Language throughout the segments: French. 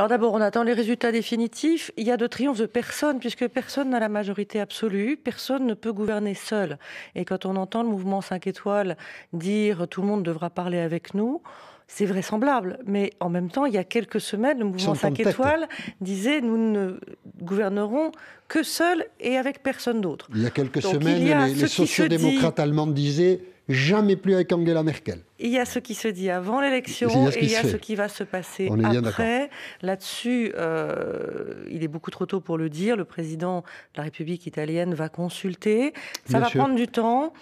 Alors d'abord, on attend les résultats définitifs. Il y a de triomphe de personne, puisque personne n'a la majorité absolue, personne ne peut gouverner seul. Et quand on entend le mouvement 5 étoiles dire tout le monde devra parler avec nous, c'est vraisemblable, mais en même temps, il y a quelques semaines, le mouvement 5 étoiles disait nous ne gouvernerons que seul et avec personne d'autre. Il y a quelques semaines, les, sociaux sociodémocrates allemands disaient jamais plus avec Angela Merkel il y a ce qui se dit avant l'élection et il y a ce qui va se passer après. Là-dessus, euh, il est beaucoup trop tôt pour le dire. Le président de la République italienne va consulter. Ça va prendre du temps.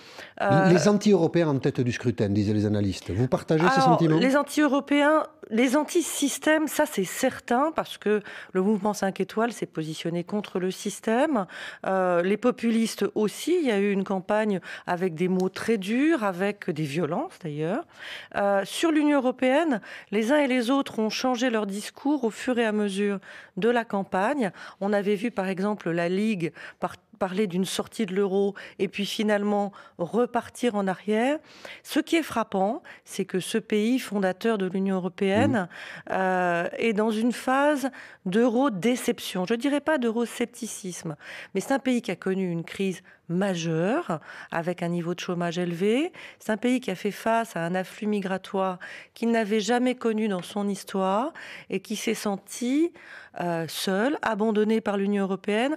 Euh, les anti-européens en tête du scrutin, disaient les analystes. Vous partagez ce sentiment Les anti-européens, les anti-systèmes, ça c'est certain parce que le mouvement 5 étoiles s'est positionné contre le système. Euh, les populistes aussi. Il y a eu une campagne avec des mots très durs, avec des violences d'ailleurs. Euh, sur l'Union européenne, les uns et les autres ont changé leur discours au fur et à mesure de la campagne. On avait vu par exemple la Ligue par parler d'une sortie de l'euro et puis finalement repartir en arrière. Ce qui est frappant, c'est que ce pays fondateur de l'Union européenne mmh. euh, est dans une phase d'euro-déception. Je ne dirais pas d'euro-scepticisme, mais c'est un pays qui a connu une crise majeure, avec un niveau de chômage élevé. C'est un pays qui a fait face à un afflux migratoire qu'il n'avait jamais connu dans son histoire et qui s'est senti euh, seul, abandonné par l'Union européenne,